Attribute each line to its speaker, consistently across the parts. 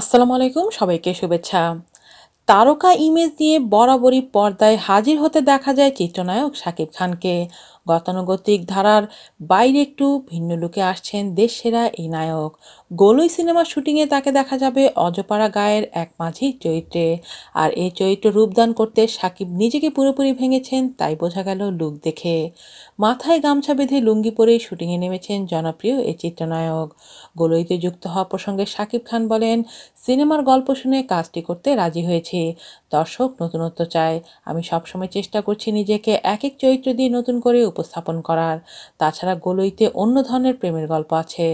Speaker 1: আসসালামু আলাইকুম সবাইকে শুভেচ্ছা তারকা ইমেজ নিয়ে বরাবরই পর্দায় হাজির হতে দেখা যায় চিত্রনায়ক শাকিব খানকে গতানুগতিক ধারার বাইরে একটু ভিন্ন লুকে আসছেন দেশসেরা এই নায়ক গোলই সিনেমার শুটিংয়ে তাকে দেখা যাবে অজপাড়া গায়ের এক মাঝির চরিত্রে আর এই চরিত্র রূপদান করতে সাকিব নিজেকে পুরোপুরি ভেঙেছেন তাই বোঝা গেল লুক দেখে মাথায় গামছা বেঁধে লুঙ্গি পরে শুটিংয়ে নেমেছেন জনপ্রিয় এই চিত্রনায়ক গোলইতে যুক্ত হওয়া প্রসঙ্গে সাকিব খান বলেন সিনেমার গল্প শুনে কাজটি করতে রাজি হয়েছে দর্শক নতুনত্ব চায় আমি সবসময় চেষ্টা করছি নিজেকে এক এক চরিত্র দিয়ে নতুন করে উপ উপস্থাপন করার তাছাড়া গলইতে অন্য ধরনের প্রেমের গল্প আছে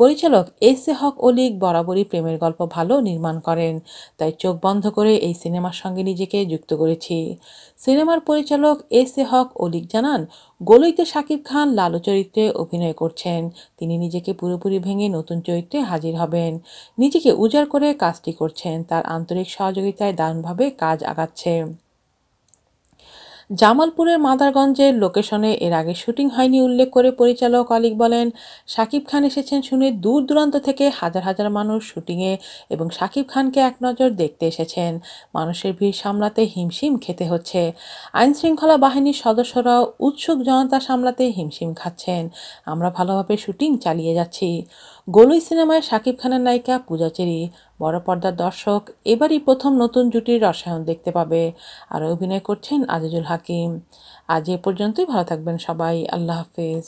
Speaker 1: পরিচালক এস এ হক অলিক বরাবরই প্রেমের গল্প ভালো নির্মাণ করেন তাই চোখ বন্ধ করে এই সিনেমার সঙ্গে নিজেকে যুক্ত করেছি সিনেমার পরিচালক এস এ হক অলিক জানান গলইতে শাকিব খান লালু চরিত্রে অভিনয় করছেন তিনি নিজেকে পুরোপুরি ভেঙে নতুন চরিত্রে হাজির হবেন নিজেকে উজাড় করে কাজটি করছেন তার আন্তরিক সহযোগিতায় দারুণভাবে কাজ আগাচ্ছে জামালপুরের মাদারগঞ্জের লোকেশনে এর আগে শুটিং হয়নি উল্লেখ করে পরিচালক অলিক বলেন শাকিব খান এসেছেন শুনে দূর দূরান্ত থেকে হাজার হাজার মানুষ শুটিংয়ে এবং শাকিব খানকে এক নজর দেখতে এসেছেন মানুষের ভিড় সামলাতে হিমশিম খেতে হচ্ছে আইনশৃঙ্খলা বাহিনীর সদস্যরাও উৎসুক জনতা সামলাতে হিমশিম খাচ্ছেন আমরা ভালোভাবে শুটিং চালিয়ে যাচ্ছি গোলুই সিনেমায় শাকিব খানের নায়িকা পূজাচেরি বড় পর্দার দর্শক এবারই প্রথম নতুন জুটির রসায়ন দেখতে পাবে আর অভিনয় করছেন আজিজুল হাকিম আজ এ পর্যন্তই ভালো থাকবেন সবাই আল্লাহ হাফিজ